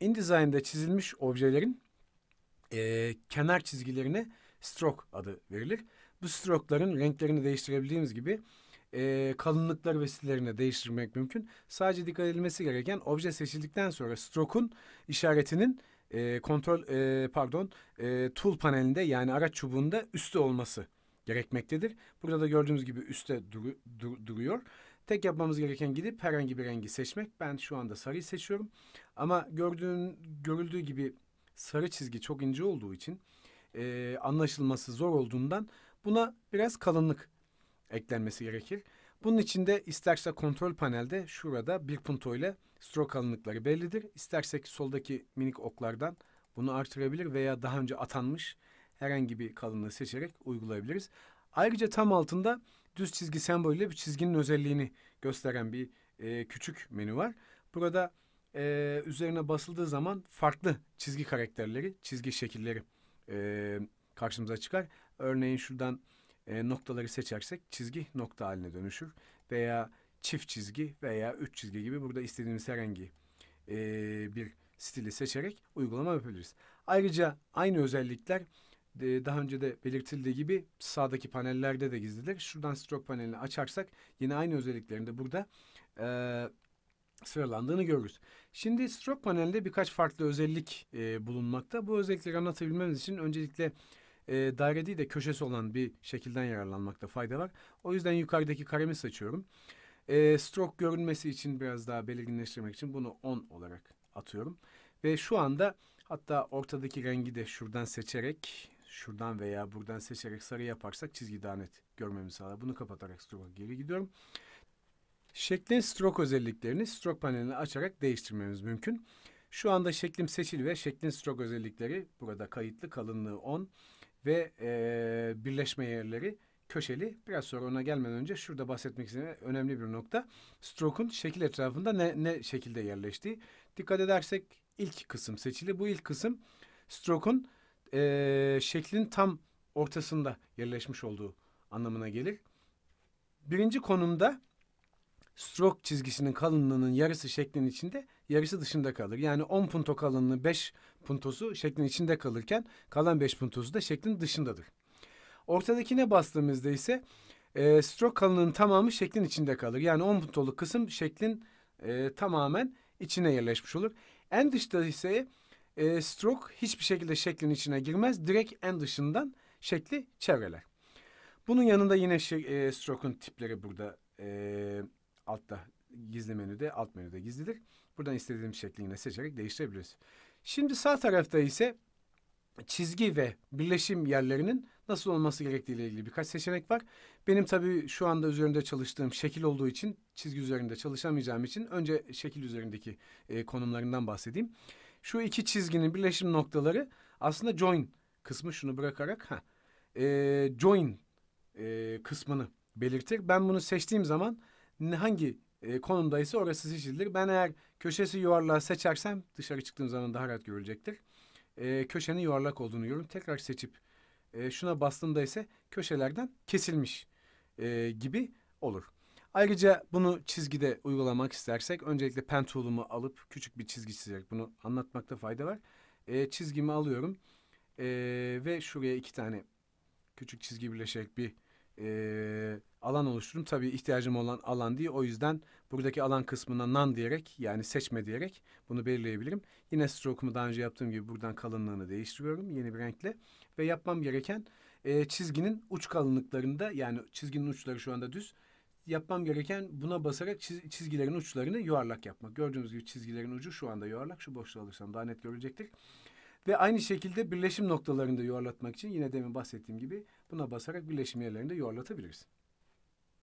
InDesign'da çizilmiş objelerin e, kenar çizgilerine stroke adı verilir. Bu stroke'ların renklerini değiştirebildiğimiz gibi e, kalınlıkları ve stillerini değiştirmek mümkün. Sadece dikkat edilmesi gereken obje seçildikten sonra stroke'un işaretinin e, kontrol e, pardon e, tool panelinde yani araç çubuğunda üstte olması gerekmektedir. Burada da gördüğümüz gibi üstte duru, dur, duruyor. Tek yapmamız gereken gidip herhangi bir rengi seçmek. Ben şu anda sarıyı seçiyorum. Ama gördüğün, görüldüğü gibi sarı çizgi çok ince olduğu için e, anlaşılması zor olduğundan buna biraz kalınlık eklenmesi gerekir. Bunun için de isterse kontrol panelde şurada bir punto ile stroke kalınlıkları bellidir. İstersek soldaki minik oklardan bunu artırabilir veya daha önce atanmış herhangi bir kalınlığı seçerek uygulayabiliriz. Ayrıca tam altında düz çizgi sembolüyle bir çizginin özelliğini gösteren bir e, küçük menü var. Burada e, üzerine basıldığı zaman farklı çizgi karakterleri, çizgi şekilleri e, karşımıza çıkar. Örneğin şuradan e, noktaları seçersek çizgi nokta haline dönüşür. Veya çift çizgi veya üç çizgi gibi burada istediğimiz herhangi e, bir stili seçerek uygulama yapabiliriz. Ayrıca aynı özellikler daha önce de belirtildiği gibi sağdaki panellerde de gizlidir. Şuradan stroke panelini açarsak yine aynı özelliklerinde burada e, sıralandığını görürüz. Şimdi stroke panelinde birkaç farklı özellik e, bulunmakta. Bu özellikleri anlatabilmemiz için öncelikle e, daire değil de köşesi olan bir şekilden yararlanmakta fayda var. O yüzden yukarıdaki karemi seçiyorum. E, stroke görünmesi için biraz daha belirginleştirmek için bunu 10 olarak atıyorum. Ve şu anda hatta ortadaki rengi de şuradan seçerek şuradan veya buradan seçerek sarı yaparsak çizgi daha net görmemi sağlar. Bunu kapatarak stroke geri gidiyorum. Şeklin stroke özelliklerini stroke panelini açarak değiştirmemiz mümkün. Şu anda şeklim seçili ve şeklin stroke özellikleri burada kayıtlı kalınlığı 10 ve e, birleşme yerleri köşeli. Biraz sonra ona gelmeden önce şurada bahsetmek istediğim önemli bir nokta. Stroke'un şekil etrafında ne, ne şekilde yerleştiği. Dikkat edersek ilk kısım seçili. Bu ilk kısım stroke'un e, şeklin tam ortasında yerleşmiş olduğu anlamına gelir. Birinci konumda stroke çizgisinin kalınlığının yarısı şeklin içinde, yarısı dışında kalır. Yani 10 punto kalınlığı 5 puntosu şeklin içinde kalırken kalan 5 puntosu da şeklin dışındadır. Ortadakine bastığımızda ise e, stroke kalınlığının tamamı şeklin içinde kalır. Yani 10 puntoluk kısım şeklin e, tamamen içine yerleşmiş olur. En dışta ise e, stroke hiçbir şekilde şeklin içine girmez. Direkt en dışından şekli çevreler. Bunun yanında yine şey, e, stroke'un tipleri burada e, altta gizli menüde alt menüde gizlidir. Buradan istediğim şekli seçerek değiştirebiliriz. Şimdi sağ tarafta ise çizgi ve birleşim yerlerinin nasıl olması gerektiği ile ilgili birkaç seçenek var. Benim tabii şu anda üzerinde çalıştığım şekil olduğu için çizgi üzerinde çalışamayacağım için önce şekil üzerindeki e, konumlarından bahsedeyim. Şu iki çizginin birleşim noktaları aslında join kısmı şunu bırakarak ha e, join e, kısmını belirtir. Ben bunu seçtiğim zaman hangi e, konumdaysa orası seçilir. Ben eğer köşesi yuvarlağı seçersem dışarı çıktığım zaman daha rahat görülecektir. E, köşenin yuvarlak olduğunu görüyorum. Tekrar seçip e, şuna bastığımda ise köşelerden kesilmiş e, gibi olur. Ayrıca bunu çizgide uygulamak istersek öncelikle pen tool'umu alıp küçük bir çizgi çizerek bunu anlatmakta fayda var. E, çizgimi alıyorum e, ve şuraya iki tane küçük çizgi birleşerek bir e, alan oluştururum. Tabii ihtiyacım olan alan değil. O yüzden buradaki alan kısmına nan diyerek yani seçme diyerek bunu belirleyebilirim. Yine stroke'umu daha önce yaptığım gibi buradan kalınlığını değiştiriyorum yeni bir renkle. Ve yapmam gereken e, çizginin uç kalınlıklarında yani çizginin uçları şu anda düz yapmam gereken buna basarak çiz, çizgilerin uçlarını yuvarlak yapmak. Gördüğünüz gibi çizgilerin ucu şu anda yuvarlak. Şu boşluğu alırsam daha net görecektir. Ve aynı şekilde birleşim noktalarını da yuvarlatmak için yine demin bahsettiğim gibi buna basarak birleşim yerlerini de yuvarlatabiliriz.